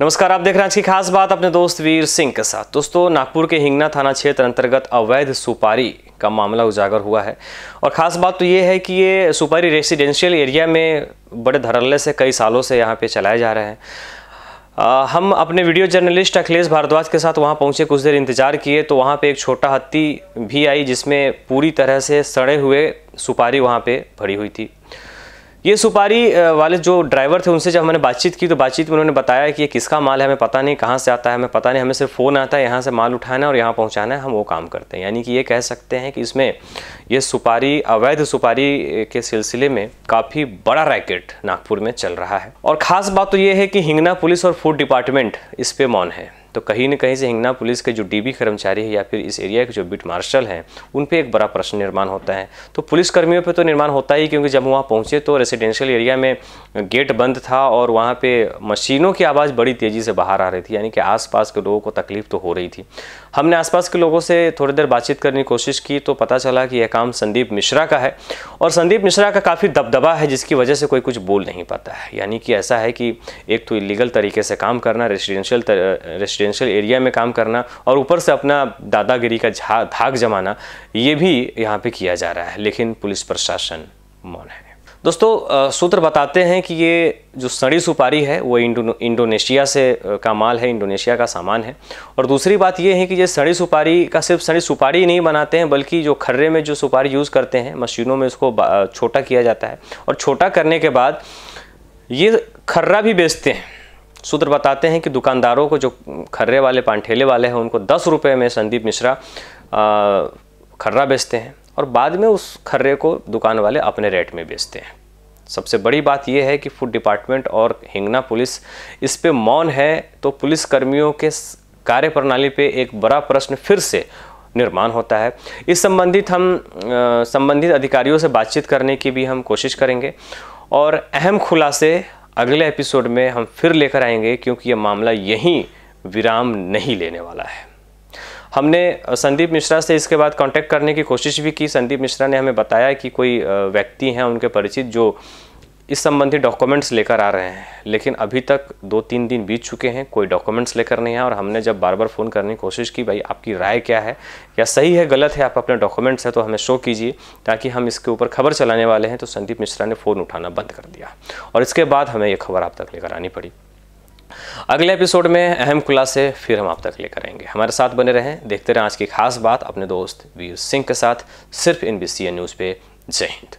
नमस्कार आप देख रहे हैं आज की खास बात अपने दोस्त वीर सिंह के साथ दोस्तों नागपुर के हिंगना थाना क्षेत्र अंतर्गत अवैध सुपारी का मामला उजागर हुआ है और ख़ास बात तो ये है कि ये सुपारी रेसिडेंशियल एरिया में बड़े धरल्ले से कई सालों से यहाँ पे चलाए जा रहे हैं आ, हम अपने वीडियो जर्नलिस्ट अखिलेश भारद्वाज के साथ वहाँ पहुँचे कुछ देर इंतज़ार किए तो वहाँ पर एक छोटा हत्ती भी आई जिसमें पूरी तरह से सड़े हुए सुपारी वहाँ पे भरी हुई थी ये सुपारी वाले जो ड्राइवर थे उनसे जब हमने बातचीत की तो बातचीत में उन्होंने बताया कि ये किसका माल है हमें पता नहीं कहाँ से आता है हमें पता नहीं हमें सिर्फ फ़ोन आता है यहाँ से माल उठाना है और यहाँ पहुँचाना है हम वो काम करते हैं यानी कि ये कह सकते हैं कि इसमें ये सुपारी अवैध सुपारी के सिलसिले में काफ़ी बड़ा रैकेट नागपुर में चल रहा है और ख़ास बात तो ये है कि हिंगना पुलिस और फूड डिपार्टमेंट इस पर मौन है तो कहीं ना कहीं से हिंगना पुलिस के जो डीबी कर्मचारी है या फिर इस एरिया के जो बीट मार्शल हैं उन पर एक बड़ा प्रश्न निर्माण होता है तो पुलिस कर्मियों पर तो निर्माण होता ही क्योंकि जब वहाँ पहुँचे तो रेसिडेंशियल एरिया में गेट बंद था और वहाँ पर मशीनों की आवाज़ बड़ी तेज़ी से बाहर आ रही थी यानी कि आस के लोगों को तकलीफ तो हो रही थी हमने आसपास के लोगों से थोड़ी देर बातचीत करने की कोशिश की तो पता चला कि यह काम संदीप मिश्रा का है और संदीप मिश्रा का काफ़ी दबदबा है जिसकी वजह से कोई कुछ बोल नहीं पाता है यानी कि ऐसा है कि एक तो इलीगल तरीके से काम करना रेसिडेंशियल रेसिडेंशियल रेजिडेंशियल एरिया में काम करना और ऊपर से अपना दादागिरी का धाक जमाना ये भी यहाँ पे किया जा रहा है लेकिन पुलिस प्रशासन मौन है दोस्तों सूत्र बताते हैं कि ये जो सड़ी सुपारी है वो इंडो इंडोनेशिया से का माल है इंडोनेशिया का सामान है और दूसरी बात ये है कि ये सड़ी सुपारी का सिर्फ सड़ी सुपारी नहीं बनाते हैं बल्कि जो खर्रे में जो सुपारी यूज़ करते हैं मशीनों में उसको छोटा किया जाता है और छोटा करने के बाद ये खर्रा भी बेचते हैं सूत्र बताते हैं कि दुकानदारों को जो खर्रे वाले पानठेले वाले हैं उनको दस रुपये में संदीप मिश्रा खर्रा बेचते हैं और बाद में उस खर्रे को दुकान वाले अपने रेट में बेचते हैं सबसे बड़ी बात यह है कि फूड डिपार्टमेंट और हिंगना पुलिस इस पर मौन है तो पुलिस कर्मियों के कार्य प्रणाली पे एक बड़ा प्रश्न फिर से निर्माण होता है इस संबंधित हम संबंधित अधिकारियों से बातचीत करने की भी हम कोशिश करेंगे और अहम खुलासे अगले एपिसोड में हम फिर लेकर आएंगे क्योंकि यह मामला यहीं विराम नहीं लेने वाला है हमने संदीप मिश्रा से इसके बाद कांटेक्ट करने की कोशिश भी की संदीप मिश्रा ने हमें बताया कि कोई व्यक्ति हैं उनके परिचित जो इस संबंधी डॉक्यूमेंट्स लेकर आ रहे हैं लेकिन अभी तक दो तीन दिन बीत चुके हैं कोई डॉक्यूमेंट्स लेकर नहीं आया और हमने जब बार बार फ़ोन करने की कोशिश की भाई आपकी राय क्या है या सही है गलत है आप अपने डॉक्यूमेंट्स हैं तो हमें शो कीजिए ताकि हम इसके ऊपर खबर चलाने वाले हैं तो संदीप मिश्रा ने फ़ोन उठाना बंद कर दिया और इसके बाद हमें ये खबर आप तक लेकर आनी पड़ी अगले एपिसोड में अहम खुलासे फिर हम आप तक लेकर आएंगे हमारे साथ बने रहें देखते रहें आज की खास बात अपने दोस्त वीर सिंह के साथ सिर्फ एन न्यूज़ पे जय हिंद